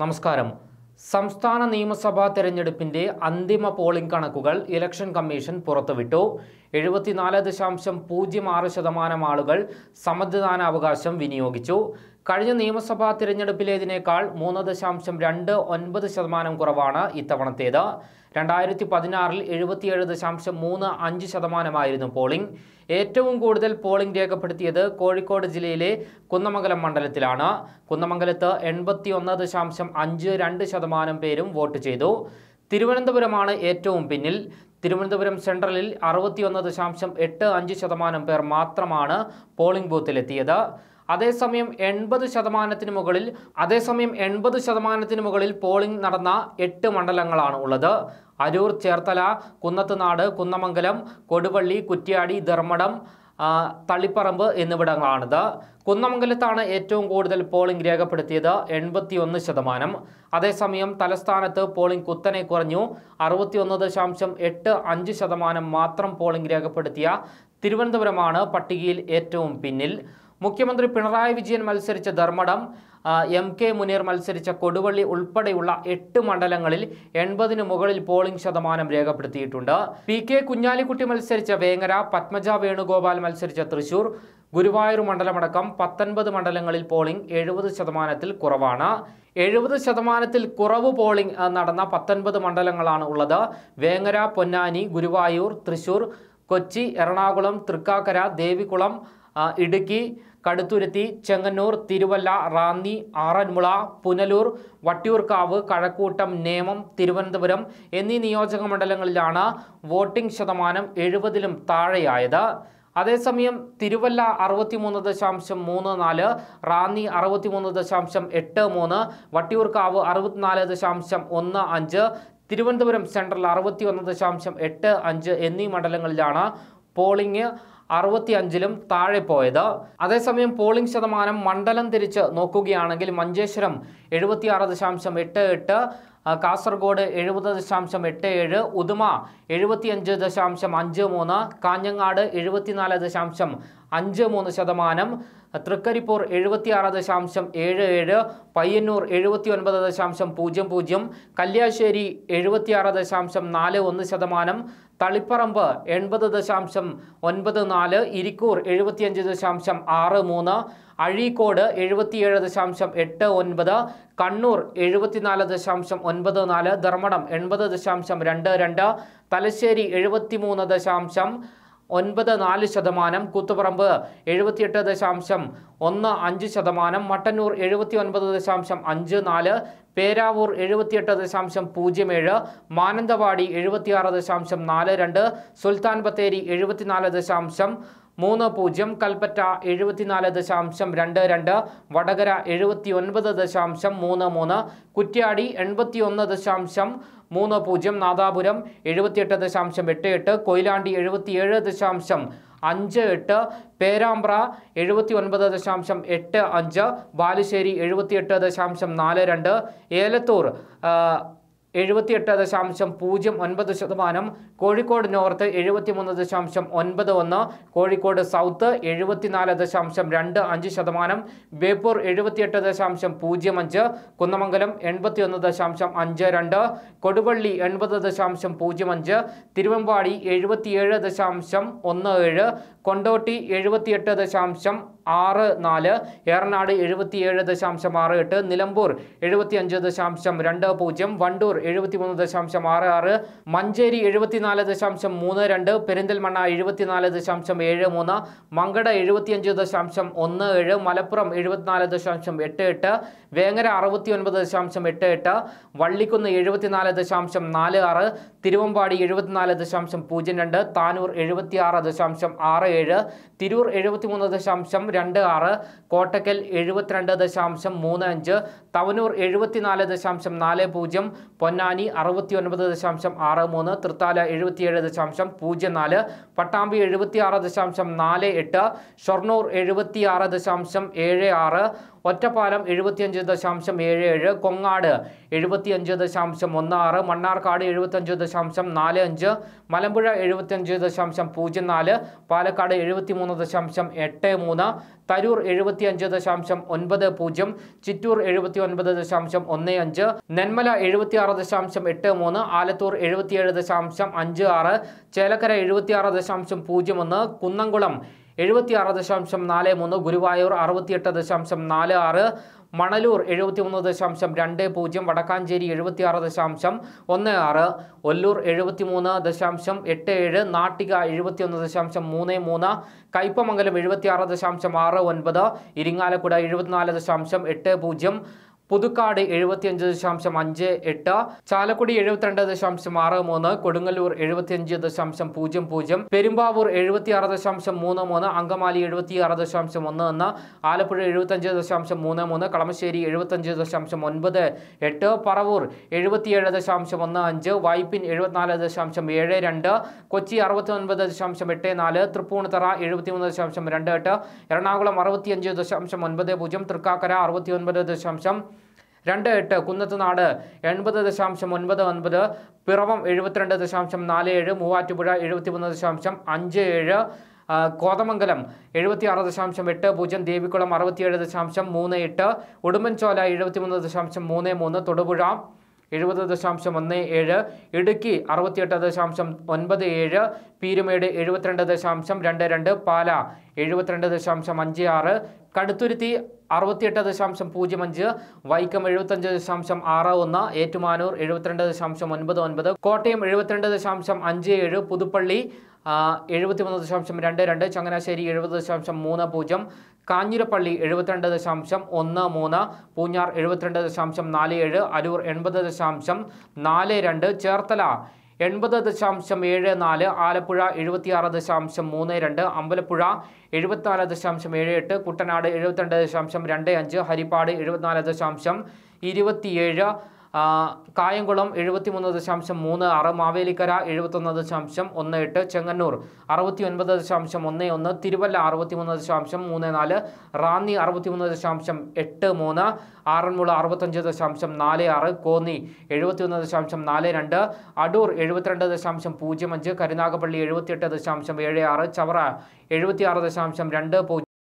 നമസ്കാരം സംസ്ഥാന നിയമസഭാ തെരഞ്ഞെടുപ്പിന്റെ അന്തിമ പോളിംഗ് കണക്കുകൾ ഇലക്ഷൻ കമ്മീഷൻ പുറത്തുവിട്ടു എഴുപത്തിനാല് ദശാംശം പൂജ്യം ആറ് ശതമാനം ആളുകൾ സമ്മതിദാനാവകാശം വിനിയോഗിച്ചു കഴിഞ്ഞ നിയമസഭാ തിരഞ്ഞെടുപ്പിലേതിനേക്കാൾ മൂന്ന് ദശാംശം രണ്ട് ഒൻപത് ശതമാനം കുറവാണ് ഇത്തവണത്തേത് രണ്ടായിരത്തി പതിനാറിൽ എഴുപത്തിയേഴ് ദശാംശം മൂന്ന് അഞ്ച് ശതമാനമായിരുന്നു പോളിംഗ് ഏറ്റവും കൂടുതൽ പോളിംഗ് രേഖപ്പെടുത്തിയത് കോഴിക്കോട് ജില്ലയിലെ കുന്നമംഗലം മണ്ഡലത്തിലാണ് കുന്നമംഗലത്ത് എൺപത്തി ഒന്ന് ദശാംശം അഞ്ച് രണ്ട് ശതമാനം പേരും വോട്ട് ചെയ്തു തിരുവനന്തപുരമാണ് ഏറ്റവും പിന്നിൽ തിരുവനന്തപുരം സെൻട്രലിൽ അറുപത്തിയൊന്ന് ദശാംശം എട്ട് അഞ്ച് ശതമാനം പേർ മാത്രമാണ് പോളിംഗ് ബൂത്തിലെത്തിയത് അതേസമയം എൺപത് ശതമാനത്തിന് മുകളിൽ അതേസമയം എൺപത് ശതമാനത്തിന് മുകളിൽ പോളിംഗ് നടന്ന എട്ട് മണ്ഡലങ്ങളാണ് ഉള്ളത് അരൂർ ചേർത്തല കുന്നത്തുനാട് കുന്നമംഗലം കൊടുവള്ളി കുറ്റ്യാടി ധർമ്മടം തളിപ്പറമ്പ് എന്നിവിടങ്ങളാണിത് കുന്നമംഗലത്താണ് ഏറ്റവും കൂടുതൽ പോളിംഗ് രേഖപ്പെടുത്തിയത് എൺപത്തിയൊന്ന് ശതമാനം അതേസമയം തലസ്ഥാനത്ത് പോളിംഗ് കുത്തനെ കുറഞ്ഞു അറുപത്തിയൊന്ന് ദശാംശം എട്ട് അഞ്ച് ശതമാനം മാത്രം പോളിംഗ് രേഖപ്പെടുത്തിയ തിരുവനന്തപുരമാണ് പട്ടികയിൽ ഏറ്റവും പിന്നിൽ മുഖ്യമന്ത്രി പിണറായി വിജയൻ മത്സരിച്ച ധർമ്മടം എം കെ മുനീർ മത്സരിച്ച കൊടുവള്ളി ഉൾപ്പെടെയുള്ള എട്ട് മണ്ഡലങ്ങളിൽ എൺപതിനു മുകളിൽ പോളിംഗ് ശതമാനം രേഖപ്പെടുത്തിയിട്ടുണ്ട് പി കെ കുഞ്ഞാലിക്കുട്ടി മത്സരിച്ച വേങ്ങര പത്മജ വേണുഗോപാൽ മത്സരിച്ച തൃശൂർ ഗുരുവായൂർ മണ്ഡലമടക്കം പത്തൊൻപത് മണ്ഡലങ്ങളിൽ പോളിംഗ് എഴുപത് ശതമാനത്തിൽ കുറവാണ് എഴുപത് ശതമാനത്തിൽ കുറവ് പോളിംഗ് നടന്ന പത്തൊൻപത് മണ്ഡലങ്ങളാണ് ഉള്ളത് വേങ്ങര പൊന്നാനി ഗുരുവായൂർ തൃശൂർ കൊച്ചി എറണാകുളം തൃക്കാക്കര ദേവികുളം ഇടുക്കി കടുത്തുരുത്തി ചെങ്ങന്നൂർ തിരുവല്ല റാന്നി ആറന്മുള പുനലൂർ വട്ടിയൂർക്കാവ് കഴക്കൂട്ടം നേമം തിരുവനന്തപുരം എന്നീ നിയോജക മണ്ഡലങ്ങളിലാണ് വോട്ടിംഗ് ശതമാനം എഴുപതിലും താഴെയായത് അതേസമയം തിരുവല്ല അറുപത്തിമൂന്ന് ദശാംശം മൂന്ന് നാല് റാന്നി അറുപത്തിമൂന്ന് ദശാംശം എട്ട് മൂന്ന് വട്ടിയൂർക്കാവ് അറുപത്തിനാല് ദശാംശം ഒന്ന് അഞ്ച് തിരുവനന്തപുരം സെൻട്രൽ അറുപത്തി ഒന്ന് ദശാംശം എട്ട് അഞ്ച് എന്നീ മണ്ഡലങ്ങളിലാണ് പോളിംഗ് അറുപത്തി അഞ്ചിലും താഴെ പോയത് അതേസമയം പോളിംഗ് ശതമാനം മണ്ഡലം തിരിച്ച് നോക്കുകയാണെങ്കിൽ മഞ്ചേശ്വരം എഴുപത്തിയാറ് ദശാംശം എട്ട് എട്ട് കാസർഗോഡ് എഴുപത് ദശാംശം എട്ട് ഏഴ് ഉദുമ എഴുപത്തിയഞ്ച് ദശാംശം അഞ്ച് മൂന്ന് കാഞ്ഞങ്ങാട് എഴുപത്തിനാല് ദശാംശം അഞ്ച് മൂന്ന് ശതമാനം തൃക്കരിപ്പൂർ എഴുപത്തിയാറ് ദശാംശം ഏഴ് ഏഴ് പയ്യന്നൂർ എഴുപത്തി ഒൻപത് ദശാംശം പൂജ്യം പൂജ്യം കല്യാശ്ശേരി എഴുപത്തിയാറ് ദശാംശം നാല് ഒന്ന് ശതമാനം തളിപ്പറമ്പ് എൺപത് ദശാംശം ഒൻപത് നാല് ഇരിക്കൂർ എഴുപത്തിയഞ്ച് ദശാംശം ആറ് മൂന്ന് അഴീക്കോട് എഴുപത്തിയേഴ് ദശാംശം എട്ട് ഒൻപത് കണ്ണൂർ എഴുപത്തിനാല് ദശാംശം ഒൻപത് നാല് ധർമ്മടം എൺപത് ദശാംശം രണ്ട് രണ്ട് തലശ്ശേരി എഴുപത്തിമൂന്ന് ദശാംശം ഒൻപത് നാല് ശതമാനം കൂത്തുപറമ്പ് എഴുപത്തിയെട്ട് ദശാംശം ഒന്ന് അഞ്ച് ശതമാനം മട്ടന്നൂർ എഴുപത്തി ഒൻപത് ദശാംശം അഞ്ച് നാല് പേരാവൂർ എഴുപത്തിയെട്ട് ദശാംശം പൂജ്യം ഏഴ് മാനന്തവാടി എഴുപത്തിയാറ് ദശാംശം നാല് രണ്ട് സുൽത്താൻ ബത്തേരി എഴുപത്തിനാല് ദശാംശം മൂന്ന് പൂജ്യം കൽപ്പറ്റ എഴുപത്തിനാല് ദശാംശം രണ്ട് രണ്ട് വടകര എഴുപത്തി ഒൻപത് ദശാംശം മൂന്ന് മൂന്ന് കുറ്റ്യാടി എൺപത്തി ഒന്ന് ദശാംശം മൂന്ന് പൂജ്യം നാദാപുരം എഴുപത്തിയെട്ട് ദശാംശം എട്ട് എട്ട് കൊയിലാണ്ടി എഴുപത്തിയേഴ് ദശാംശം അഞ്ച് എട്ട് പേരാമ്പ്ര എഴുപത്തി ഒൻപത് ദശാംശം എട്ട് അഞ്ച് ബാലുശ്ശേരി എഴുപത്തിയെട്ട് ദശാംശം നാല് രണ്ട് ഏലത്തൂർ എഴുപത്തിയെട്ട് ദശാംശം പൂജ്യം ഒൻപത് ശതമാനം കോഴിക്കോട് നോർത്ത് എഴുപത്തിമൂന്ന് ദശാംശം ഒൻപത് ഒന്ന് കോഴിക്കോട് സൗത്ത് എഴുപത്തിനാല് ദശാംശം രണ്ട് അഞ്ച് ശതമാനം ബേപ്പൂർ എഴുപത്തിയെട്ട് ദശാംശം പൂജ്യം അഞ്ച് കുന്നമംഗലം എൺപത്തിയൊന്ന് ദശാംശം അഞ്ച് രണ്ട് കൊടുവള്ളി എൺപത് ദശാംശം പൂജ്യം അഞ്ച് തിരുവമ്പാടി എഴുപത്തിയേഴ് ദശാംശം ഒന്ന് ഏഴ് കൊണ്ടോട്ടി എഴുപത്തിയെട്ട് ദശാംശം ആറ് നാല് ഏറനാട് എഴുപത്തിയേഴ് ദശാംശം ആറ് എട്ട് നിലമ്പൂർ എഴുപത്തിയഞ്ച് ദശാംശം രണ്ട് പൂജ്യം വണ്ടൂർ എഴുപത്തിമൂന്ന് ദശാംശം ആറ് ആറ് മഞ്ചേരി എഴുപത്തിനാല് ദശാംശം മൂന്ന് രണ്ട് പെരിന്തൽമണ്ണ എഴുപത്തിനാല് ദശാംശം ഏഴ് മൂന്ന് മങ്കട എഴുപത്തിയഞ്ച് ദശാംശം ഒന്ന് ഏഴ് മലപ്പുറം എഴുപത്തിനാല് ദശാംശം എട്ട് എട്ട് വേങ്ങര അറുപത്തി ഒൻപത് ദശാംശം എട്ട് എട്ട് വള്ളിക്കുന്ന് എഴുപത്തിനാല് ദശാംശം നാല് ആറ് തിരുവമ്പാടി എഴുപത്തിനാല് ദശാംശം പൂജ്യം രണ്ട് താനൂർ എഴുപത്തിയാറ് ദശാംശം ആറ് ഏഴ് തിരൂർ എഴുപത്തിമൂന്ന് ദശാംശം രണ്ട് ആറ് കോട്ടക്കൽ എഴുപത്തിരണ്ട് ദശാംശം മൂന്ന് അഞ്ച് തവനൂർ എഴുപത്തിനാല് ദശാംശം നാല് പൂജ്യം പൊന്നാനി അറുപത്തി ഒൻപത് ദശാംശം ആറ് മൂന്ന് തൃത്താല എഴുപത്തിയേഴ് ദശാംശം പൂജ്യം നാല് പട്ടാമ്പി എഴുപത്തിയാറ് ദശാംശം നാല് എട്ട് ഷൊർണൂർ എഴുപത്തിയാറ് ദശാംശം ഏഴ് ആറ് ഒറ്റപ്പാലം എഴുപത്തിയഞ്ച് ദശാംശം ഏഴ് ഏഴ് കൊങ്ങാട് എഴുപത്തിയഞ്ച് ദശാംശം ഒന്ന് ആറ് മണ്ണാർക്കാട് എഴുപത്തഞ്ച് ദശാംശം നാല് അഞ്ച് മലമ്പുഴ എഴുപത്തിയഞ്ച് ദശാംശം പൂജ്യം നാല് പാലക്കാട് എഴുപത്തിമൂന്ന് ദശാംശം എട്ട് മൂന്ന് തരൂർ എഴുപത്തിയഞ്ച് ദശാംശം ഒൻപത് പൂജ്യം ചിറ്റൂർ എഴുപത്തി ഒൻപത് ദശാംശം ഒന്ന് അഞ്ച് നെന്മല എഴുപത്തിയാറ് ദശാംശം എട്ട് മൂന്ന് ആലത്തൂർ എഴുപത്തിയേഴ് ദശാംശം അഞ്ച് ആറ് ചേലക്കര എഴുപത്തിയാറ് ദശാംശം പൂജ്യം ഒന്ന് കുന്നംകുളം എഴുപത്തി ആറ് ദശാംശം നാല് മൂന്ന് ഗുരുവായൂർ അറുപത്തിയെട്ട് ദശാംശം നാല് ആറ് മണലൂർ എഴുപത്തി മൂന്ന് ദശാംശം രണ്ട് പൂജ്യം വടക്കാഞ്ചേരി എഴുപത്തി ആറ് ദശാംശം ഒന്ന് ആറ് ഒല്ലൂർ എഴുപത്തി മൂന്ന് ദശാംശം എട്ട് ഏഴ് നാട്ടിക എഴുപത്തി ഒന്ന് ദശാംശം മൂന്ന് മൂന്ന് കയ്പമംഗലം ആറ് ദശാംശം ആറ് ഒൻപത് ഇരിങ്ങാലക്കുട എഴുപത്തിനാല് ദശാംശം എട്ട് പൂജ്യം പുതുക്കാട് എഴുപത്തിയഞ്ച് ദശാംശം അഞ്ച് എട്ട് ചാലക്കുടി എഴുപത്തിരണ്ട് ദശാംശം ആറ് മൂന്ന് കൊടുങ്ങല്ലൂർ എഴുപത്തിയഞ്ച് ദശാംശം പൂജ്യം പൂജ്യം പെരുമ്പാവൂർ എഴുപത്തിയാറ് ദശാംശം മൂന്ന് മൂന്ന് അങ്കമാലി എഴുപത്തിയാറ് ദശാംശം ഒന്ന് ഒന്ന് ആലപ്പുഴ എഴുപത്തഞ്ച് ദശാംശം മൂന്ന് മൂന്ന് കളമശ്ശേരി എഴുപത്തഞ്ച് ദശാംശം ഒൻപത് എട്ട് പറവൂർ എഴുപത്തിയേഴ് ദശാംശം ഒന്ന് അഞ്ച് വൈപ്പിൻ എഴുപത്തിനാല് ദശാംശം ഏഴ് രണ്ട് കൊച്ചി അറുപത്തി ഒൻപത് ദശാംശം എട്ട് നാല് തൃപ്പൂണിത്തറ എഴുപത്തിമൂന്ന് ദശാംശം രണ്ട് എട്ട് എറണാകുളം അറുപത്തിയഞ്ച് ദശാംശം ഒൻപത് പൂജ്യം തൃക്കാക്കര അറുപത്തിയൊൻപത് ദശാംശം രണ്ട് എട്ട് കുന്നത്ത് നാട് എൺപത് ദശാംശം ഒൻപത് ഒൻപത് പിറവം എഴുപത്തിരണ്ട് ദശാംശം നാല് ഏഴ് മൂവാറ്റുപുഴ എഴുപത്തിമൂന്ന് ദശാംശം അഞ്ച് ഏഴ് കോതമംഗലം എഴുപത്തി ആറ് ദശാംശം എട്ട് പൂജ്യം ദേവികുളം അറുപത്തിയേഴ് ദശാംശം മൂന്ന് എട്ട് ഉടുമ്പൻചോല എഴുപത്തിമൂന്ന് ദശാംശം മൂന്ന് മൂന്ന് തൊടുപുഴ എഴുപത് ദശാംശം ഒന്ന് ഏഴ് ഇടുക്കി അറുപത്തിയെട്ട് ദശാംശം ഒൻപത് ഏഴ് പീരുമേട് എഴുപത്തിരണ്ട് ദശാംശം രണ്ട് രണ്ട് പാല എഴുപത്തിരണ്ട് ദശാംശം അഞ്ച് ആറ് കടുത്തുരുത്തി അറുപത്തിയെട്ട് ദശാംശം പൂജ്യം അഞ്ച് വൈക്കം എഴുപത്തഞ്ച് ദശാംശം ആറ് ഒന്ന് ഏറ്റുമാനൂർ എഴുപത്തിരണ്ട് ദശാംശം ഒൻപത് ഒൻപത് കോട്ടയം എഴുപത്തിരണ്ട് ദശാംശം അഞ്ച് ഏഴ് പുതുപ്പള്ളി എഴുപത്തി മൂന്ന് ദശാംശം രണ്ട് രണ്ട് ചങ്ങനാശ്ശേരി എഴുപത് ദശാംശം മൂന്ന് പൂജ്യം കാഞ്ഞിരപ്പള്ളി എഴുപത്തിരണ്ട് ദശാംശം ഒന്ന് മൂന്ന് പൂഞ്ഞാർ എഴുപത്തിരണ്ട് ദശാംശം നാല് ഏഴ് അരൂർ എൺപത് ദശാംശം നാല് രണ്ട് ചേർത്തല എൺപത് ദശാംശം ഏഴ് നാല് ആലപ്പുഴ എഴുപത്തിയാറ് ദശാംശം മൂന്ന് രണ്ട് അമ്പലപ്പുഴ എഴുപത്തിനാല് ദശാംശം ഏഴ് എട്ട് കുട്ടനാട് എഴുപത്തിരണ്ട് ദശാംശം രണ്ട് അഞ്ച് ഹരിപ്പാട് എഴുപത്തിനാല് ദശാംശം ഇരുപത്തിയേഴ് കായംകുളം എഴുപത്തി മൂന്ന് ദശാംശം മൂന്ന് ആറ് മാവേലിക്കര എഴുപത്തൊന്ന് ദശാംശം ഒന്ന് എട്ട് ചെങ്ങന്നൂർ അറുപത്തി ഒൻപത് ദശാംശം ഒന്ന് ഒന്ന് തിരുവല്ല അറുപത്തി മൂന്ന് ദശാംശം മൂന്ന് നാല് റാന്നി അറുപത്തി മൂന്ന് ദശാംശം എട്ട് മൂന്ന് ആറന്മുള അറുപത്തഞ്ച് ദശാംശം നാല് ആറ് കോന്നി എഴുപത്തി ഒന്ന് ദശാംശം നാല് രണ്ട് അടൂർ എഴുപത്തിരണ്ട് ദശാംശം പൂജ്യം അഞ്ച് കരുനാഗപ്പള്ളി എഴുപത്തിയെട്ട് ദശാംശം ഏഴ് ആറ് ചവറ എഴുപത്തി ആറ് ദശാംശം രണ്ട് പൂജ്യം